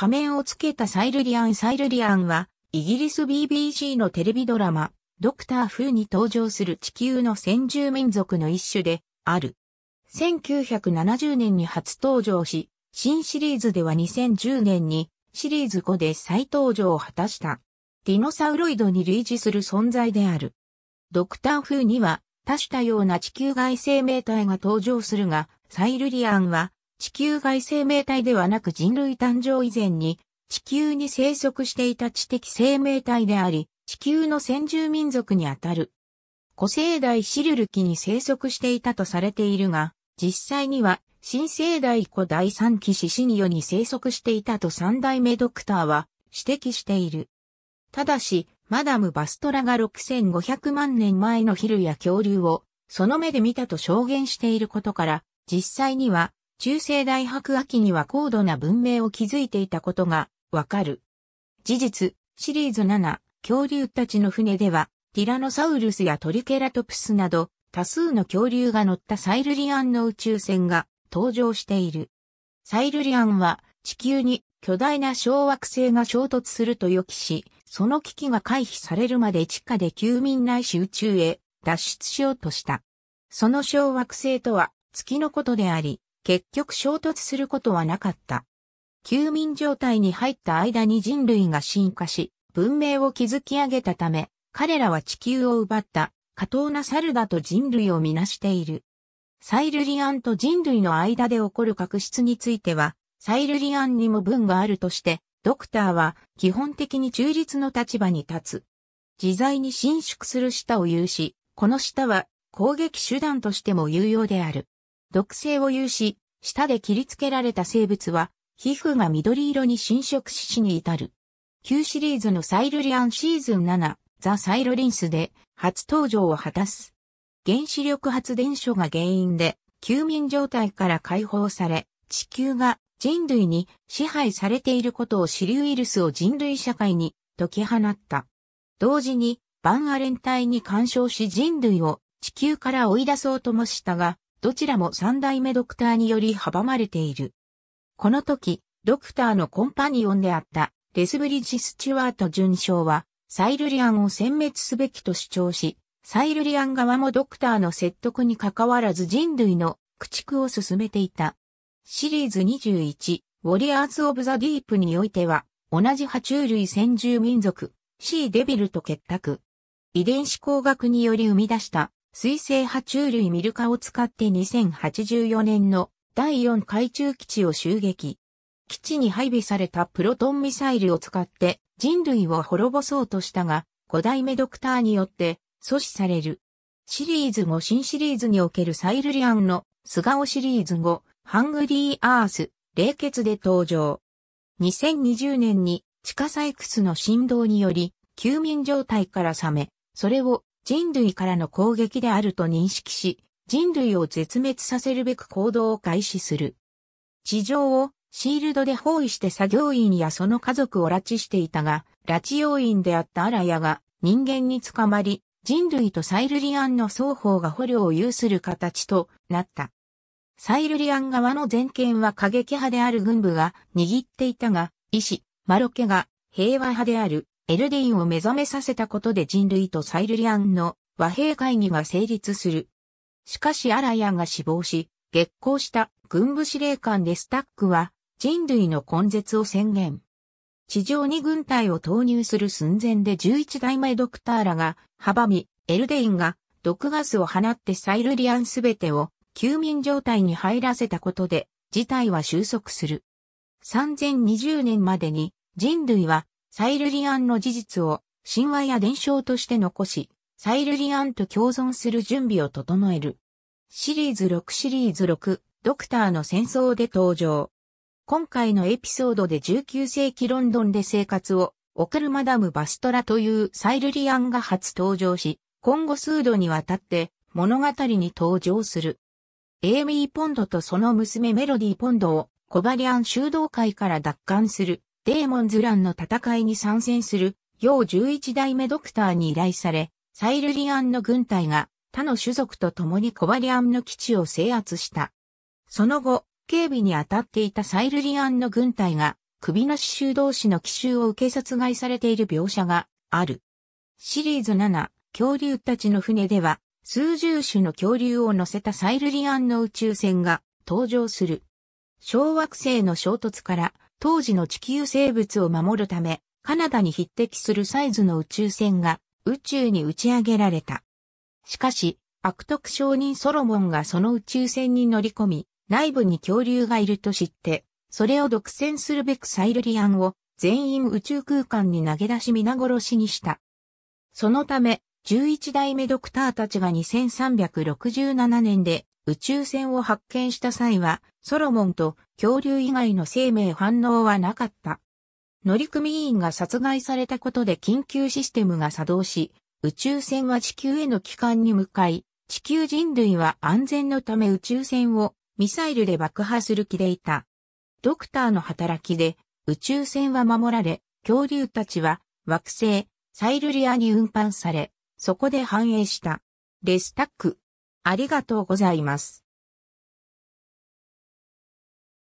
仮面をつけたサイルリアン・サイルリアンは、イギリス BBC のテレビドラマ、ドクター・フーに登場する地球の先住民族の一種で、ある。1970年に初登場し、新シリーズでは2010年にシリーズ5で再登場を果たした。ディノサウロイドに類似する存在である。ドクター・フーには多種多様な地球外生命体が登場するが、サイルリアンは地球外生命体ではなく人類誕生以前に地球に生息していた知的生命体であり、地球の先住民族にあたる。古生代シルル紀に生息していたとされているが、実際には新生代古第三期シシニヨに生息していたと三代目ドクターは指摘している。ただし、マダム・バストラが6500万年前のヒルや恐竜をその目で見たと証言していることから、実際には中世大白亜紀には高度な文明を築いていたことがわかる。事実、シリーズ7、恐竜たちの船では、ティラノサウルスやトリケラトプスなど、多数の恐竜が乗ったサイルリアンの宇宙船が登場している。サイルリアンは地球に巨大な小惑星が衝突すると予期し、その危機が回避されるまで地下で休眠ないし宇宙へ脱出しようとした。その小惑星とは月のことであり、結局衝突することはなかった。休眠状態に入った間に人類が進化し、文明を築き上げたため、彼らは地球を奪った、過当な猿だと人類をみなしている。サイルリアンと人類の間で起こる確執については、サイルリアンにも文があるとして、ドクターは基本的に中立の立場に立つ。自在に伸縮する舌を有し、この舌は攻撃手段としても有用である。毒性を有し、舌で切りつけられた生物は、皮膚が緑色に侵食し死に至る。旧シリーズのサイルリアンシーズン7、ザ・サイロリンスで初登場を果たす。原子力発電所が原因で、休眠状態から解放され、地球が人類に支配されていることを知りウイルスを人類社会に解き放った。同時に、バンアレン体に干渉し人類を地球から追い出そうともしたが、どちらも三代目ドクターにより阻まれている。この時、ドクターのコンパニオンであったレスブリッジ・スチュワート准将は、サイルリアンを殲滅すべきと主張し、サイルリアン側もドクターの説得に関わらず人類の駆逐を進めていた。シリーズ21、ウォリアーズ・オブ・ザ・ディープにおいては、同じ爬虫類先住民族、シー・デビルと結託。遺伝子工学により生み出した水星爬虫類ミルカを使って2084年の第4海中基地を襲撃。基地に配備されたプロトンミサイルを使って人類を滅ぼそうとしたが、5代目ドクターによって阻止される。シリーズ5新シリーズにおけるサイルリアンの素顔シリーズ5、ハングリーアース、冷血で登場。2020年に地下採掘の振動により、休眠状態から覚め、それを人類からの攻撃であると認識し、人類を絶滅させるべく行動を開始する。地上をシールドで包囲して作業員やその家族を拉致していたが、拉致要員であったアラヤが人間に捕まり、人類とサイルリアンの双方が捕虜を有する形となった。サイルリアン側の全権は過激派である軍部が握っていたが、医師、マロケが平和派であるエルディンを目覚めさせたことで人類とサイルリアンの和平会議が成立する。しかしアラヤが死亡し、激高した軍部司令官でスタックは人類の根絶を宣言。地上に軍隊を投入する寸前で11代前ドクターらが阻み、エルデインが毒ガスを放ってサイルリアンすべてを休眠状態に入らせたことで事態は収束する。3020年までに人類はサイルリアンの事実を神話や伝承として残し、サイルリアンと共存する準備を整える。シリーズ6シリーズ6、ドクターの戦争で登場。今回のエピソードで19世紀ロンドンで生活を、オカルマダム・バストラというサイルリアンが初登場し、今後数度にわたって物語に登場する。エイミー・ポンドとその娘メロディ・ポンドをコバリアン修道会から奪還するデーモンズランの戦いに参戦する、要11代目ドクターに依頼され、サイルリアンの軍隊が他の種族と共にコバリアンの基地を制圧した。その後、警備に当たっていたサイルリアンの軍隊が、首なし修道士の奇襲を受け殺害されている描写がある。シリーズ7、恐竜たちの船では、数十種の恐竜を乗せたサイルリアンの宇宙船が登場する。小惑星の衝突から当時の地球生物を守るため、カナダに匹敵するサイズの宇宙船が宇宙に打ち上げられた。しかし、悪徳商人ソロモンがその宇宙船に乗り込み、内部に恐竜がいると知って、それを独占するべくサイルリアンを全員宇宙空間に投げ出し皆殺しにした。そのため、11代目ドクターたちが2367年で宇宙船を発見した際は、ソロモンと恐竜以外の生命反応はなかった。乗組員が殺害されたことで緊急システムが作動し、宇宙船は地球への帰還に向かい、地球人類は安全のため宇宙船をミサイルで爆破する気でいた。ドクターの働きで宇宙船は守られ、恐竜たちは惑星サイルリアに運搬され、そこで繁栄した。レスタック。ありがとうございます。